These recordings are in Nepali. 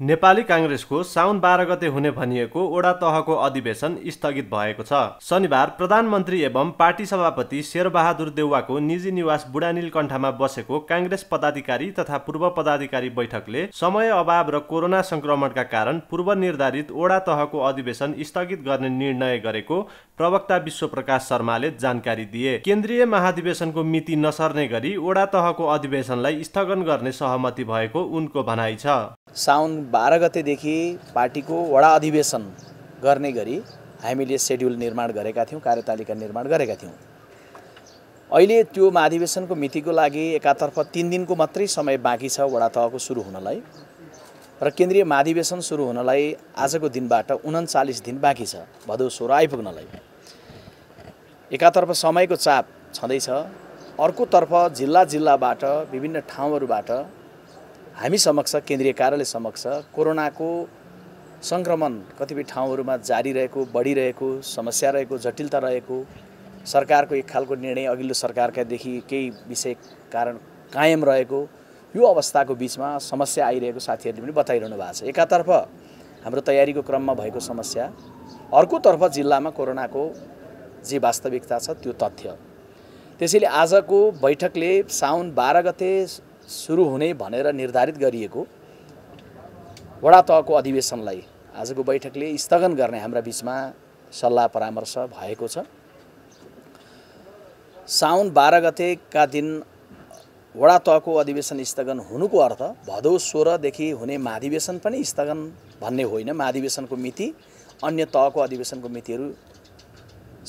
नेपाली काङ्ग्रेसको साउन बाह्र गते हुने भनिएको ओडा तहको अधिवेशन स्थगित भएको छ शनिबार प्रधानमन्त्री एवं पार्टी सभापति शेरबहादुर देउवाको निजी निवास कण्ठामा बसेको काङ्ग्रेस पदाधिकारी तथा पूर्व पदाधिकारी बैठकले समय अभाव र कोरोना सङ्क्रमणका कारण पूर्व निर्धारित ओडा तहको अधिवेशन स्थगित गर्ने निर्णय गरेको प्रवक्ता विश्वप्रकाश शर्माले जानकारी दिए केन्द्रीय महाधिवेशनको मिति नसर्ने गरी ओडा तहको अधिवेशनलाई स्थगन गर्ने सहमति भएको उनको भनाइ छ साउन बाह्र गतेदेखि पार्टीको वडा अधिवेशन गर्ने गरी हामीले सेड्युल निर्माण गरेका थियौँ कार्यतालिका निर्माण गरेका थियौँ अहिले त्यो महाधिवेशनको मितिको लागि एकातर्फ तिन दिनको मात्रै समय बाँकी छ वडा तहको सुरु हुनलाई र केन्द्रीय महाधिवेशन सुरु हुनलाई आजको दिनबाट उन्चालिस दिन बाँकी छ भदौ सोह्र आइपुग्नलाई एकातर्फ समयको चाप छँदैछ अर्कोतर्फ जिल्ला जिल्लाबाट विभिन्न ठाउँहरूबाट हामी समक्ष केन्द्रीय कार्यालय समक्ष कोरोनाको सङ्क्रमण कतिपय ठाउँहरूमा जारी रहेको बढिरहेको समस्या रहेको जटिलता रहेको सरकारको एक खालको निर्णय अघिल्लो सरकारकादेखि केही विषय कारण कायम रहेको यो अवस्थाको बिचमा समस्या आइरहेको साथीहरूले पनि बताइरहनु भएको छ एकातर्फ हाम्रो तयारीको क्रममा भएको समस्या अर्कोतर्फ जिल्लामा कोरोनाको जे वास्तविकता छ त्यो तथ्य त्यसैले आजको बैठकले साउन बाह्र गते सुरु हुने भनेर निर्धारित गरिएको वडा तहको अधिवेशनलाई आजको बैठकले स्थगन गर्ने हाम्रा बिचमा सल्लाह परामर्श भएको छ साउन बाह्र गतेका दिन वडा तहको अधिवेशन स्थगन हुनुको अर्थ भदौ सोह्रदेखि हुने महाधिवेशन पनि स्थगन भन्ने होइन महाधिवेशनको मिति अन्य तहको अधिवेशनको मितिहरू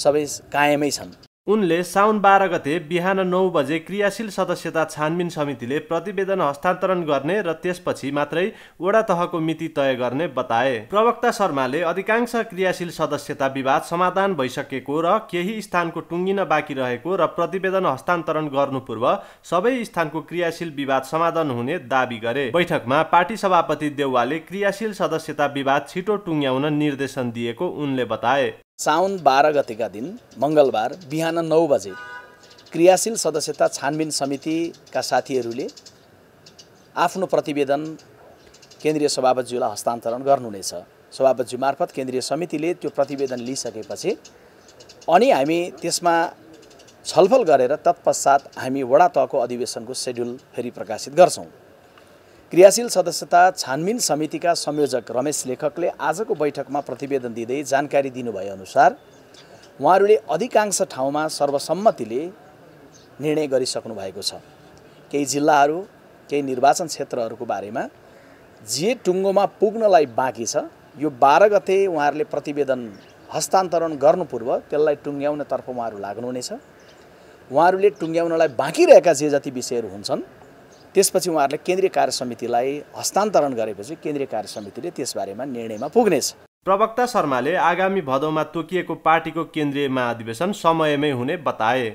सबै कायमै छन् उनले साउन बाह्र गते बिहान नौ बजे क्रियाशील सदस्यता छानबिन समितिले प्रतिवेदन हस्तान्तरण गर्ने र त्यसपछि मात्रै वडा तहको मिति तय गर्ने बताए प्रवक्ता शर्माले अधिकांश क्रियाशील सदस्यता विवाद समाधान भइसकेको र केही स्थानको टुङ्गिन बाँकी रहेको र प्रतिवेदन हस्तान्तरण गर्नुपूर्व सबै स्थानको क्रियाशील विवाद समाधान हुने दावी गरे बैठकमा पार्टी सभापति देउवाले क्रियाशील सदस्यता विवाद छिटो टुङ्ग्याउन निर्देशन दिएको उनले बताए साउन बाह्र गतिका दिन मङ्गलबार बिहान नौ बजे क्रियाशील सदस्यता छानबिन समितिका साथीहरूले आफ्नो प्रतिवेदन केन्द्रीय सभापतिज्यूलाई हस्तान्तरण गर्नुहुनेछ सभापतिज्यू मार्फत केन्द्रीय समितिले त्यो प्रतिवेदन लिइसकेपछि अनि हामी त्यसमा छलफल गरेर तत्पश्चात हामी वडा तहको अधिवेशनको सेड्युल फेरि प्रकाशित गर्छौँ क्रियाशील सदस्यता छानबिन समितिका संयोजक रमेश लेखकले आजको बैठकमा प्रतिवेदन दिँदै जानकारी दिनुभए अनुसार उहाँहरूले अधिकांश ठाउँमा सर्वसम्मतिले निर्णय गरिसक्नु भएको छ केही जिल्लाहरू केही निर्वाचन क्षेत्रहरूको बारेमा जे टुङ्गोमा पुग्नलाई बाँकी छ यो बाह्र गते उहाँहरूले प्रतिवेदन हस्तान्तरण गर्नु पूर्व त्यसलाई टुङ्ग्याउनतर्फ उहाँहरू लाग्नुहुनेछ उहाँहरूले टुङ्ग्याउनलाई बाँकी रहेका जे जति विषयहरू हुन्छन् त्यसपछि उहाँहरूले केन्द्रीय कार्य समितिलाई हस्तान्तरण गरेपछि केन्द्रीय कार्य समितिले त्यसबारेमा निर्णयमा पुग्नेछ प्रवक्ता शर्माले आगामी भदौमा तोकिएको पार्टीको केन्द्रीय महाधिवेशन समयमै हुने बताए